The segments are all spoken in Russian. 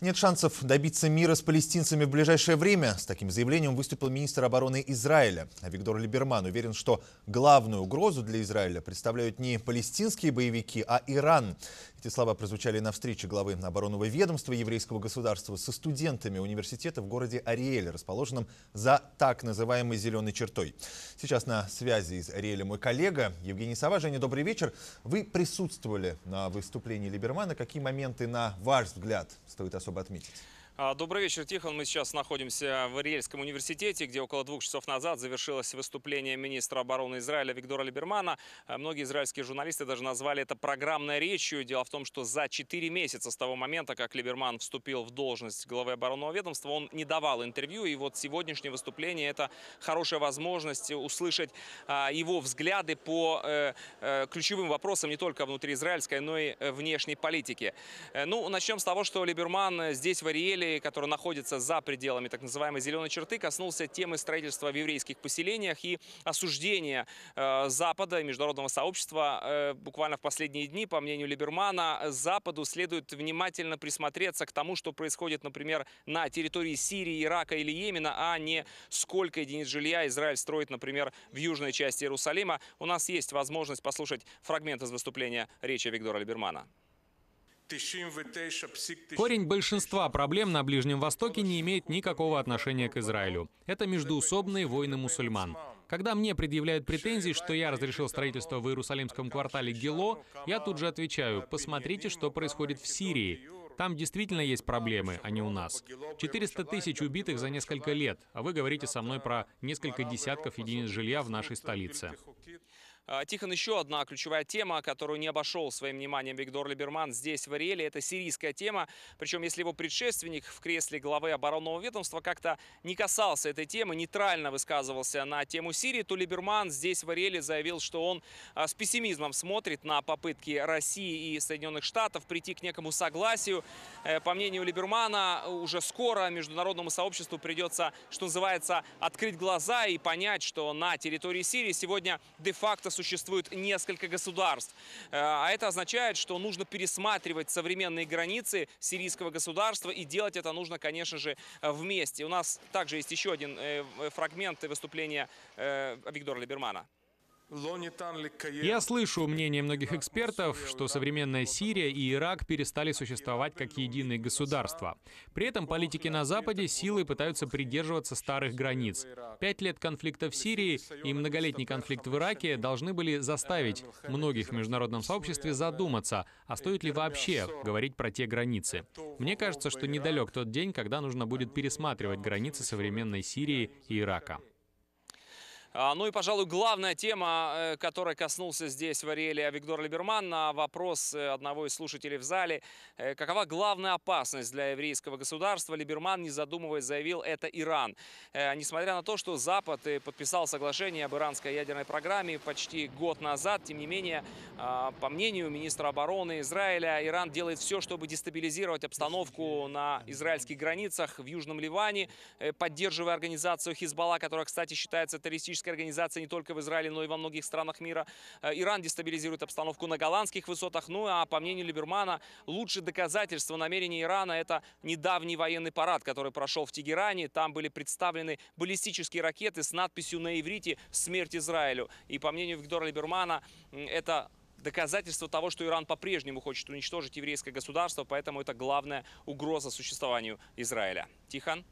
Нет шансов добиться мира с палестинцами в ближайшее время. С таким заявлением выступил министр обороны Израиля. Виктор Либерман уверен, что главную угрозу для Израиля представляют не палестинские боевики, а Иран. Эти слова прозвучали на встрече главы оборонного ведомства еврейского государства со студентами университета в городе Ариэль, расположенном за так называемой «зеленой чертой». Сейчас на связи из Ариэля мой коллега Евгений Сова. Женя, добрый вечер. Вы присутствовали на выступлении Либермана. Какие моменты, на ваш взгляд, стоит особо отметить? А, добрый вечер, Тихон. Мы сейчас находимся в Ариэльском университете, где около двух часов назад завершилось выступление министра обороны Израиля Виктора Либермана. А, многие израильские журналисты даже назвали это программной речью. Дело в том, что за четыре месяца с того момента, как Либерман вступил в должность главы оборонного ведомства, он не давал интервью. И вот сегодняшнее выступление – это хорошая возможность услышать а, его взгляды по э, э, ключевым вопросам не только внутри израильской, но и э, внешней политики. Ну, начнем с того, что Либерман здесь в Ариэле Израиле, который находится за пределами так называемой зеленой черты, коснулся темы строительства в еврейских поселениях и осуждения э, Запада и международного сообщества э, буквально в последние дни, по мнению Либермана, Западу следует внимательно присмотреться к тому, что происходит, например, на территории Сирии, Ирака или Йемена, а не сколько единиц жилья Израиль строит, например, в южной части Иерусалима. У нас есть возможность послушать фрагмент из выступления речи Виктора Либермана. Корень большинства проблем на Ближнем Востоке не имеет никакого отношения к Израилю. Это междуусобные войны мусульман. Когда мне предъявляют претензии, что я разрешил строительство в Иерусалимском квартале Гело, я тут же отвечаю, посмотрите, что происходит в Сирии. Там действительно есть проблемы, а не у нас. 400 тысяч убитых за несколько лет, а вы говорите со мной про несколько десятков единиц жилья в нашей столице. А, Тихон, еще одна ключевая тема, которую не обошел своим вниманием Виктор Либерман здесь, в Ариэле, это сирийская тема. Причем, если его предшественник в кресле главы оборонного ведомства как-то не касался этой темы, нейтрально высказывался на тему Сирии, то Либерман здесь, в Ариэле, заявил, что он а, с пессимизмом смотрит на попытки России и Соединенных Штатов прийти к некому согласию. Э, по мнению Либермана, уже скоро международному сообществу придется, что называется, открыть глаза и понять, что на территории Сирии сегодня де-факто существует несколько государств. Э, а это означает, что нужно пересматривать современные границы сирийского государства, и делать это нужно, конечно же, э, вместе. У нас также есть еще один э, фрагмент выступления Виктора Либермана. Я слышу мнение многих экспертов, что современная Сирия и Ирак перестали существовать как единые государства. При этом политики на Западе силы пытаются придерживаться старых границ. Пять лет конфликта в Сирии и многолетний конфликт в Ираке должны были заставить многих в международном сообществе задуматься, а стоит ли вообще говорить про те границы. Мне кажется, что недалек тот день, когда нужно будет пересматривать границы современной Сирии и Ирака. А, ну и, пожалуй, главная тема, э, которой коснулся здесь в Ариэле Виктор Либерман на вопрос э, одного из слушателей в зале. Э, какова главная опасность для еврейского государства? Либерман, не задумываясь, заявил, это Иран. А несмотря на то, что Запад подписал соглашение об иранской ядерной программе почти год назад, тем не менее, а, по мнению министра обороны Израиля, Иран делает все, чтобы дестабилизировать обстановку на израильских границах в Южном Ливане, поддерживая организацию Хизбалла, которая, кстати, считается террористической террористической организации не только в Израиле, но и во многих странах мира. Э, Иран дестабилизирует обстановку на голландских высотах. Ну а по мнению Либермана, лучшее доказательство намерений Ирана – это недавний военный парад, который прошел в Тегеране. Там были представлены баллистические ракеты с надписью на иврите «Смерть Израилю». И по мнению Виктора Либермана, это доказательство того, что Иран по-прежнему хочет уничтожить еврейское государство, поэтому это главная угроза существованию Израиля. Тихон?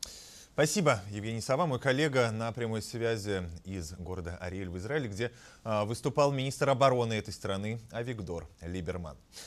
Спасибо, Евгений Сова, мой коллега на прямой связи из города Ариэль в Израиле, где а, выступал министр обороны этой страны Авигдор Либерман.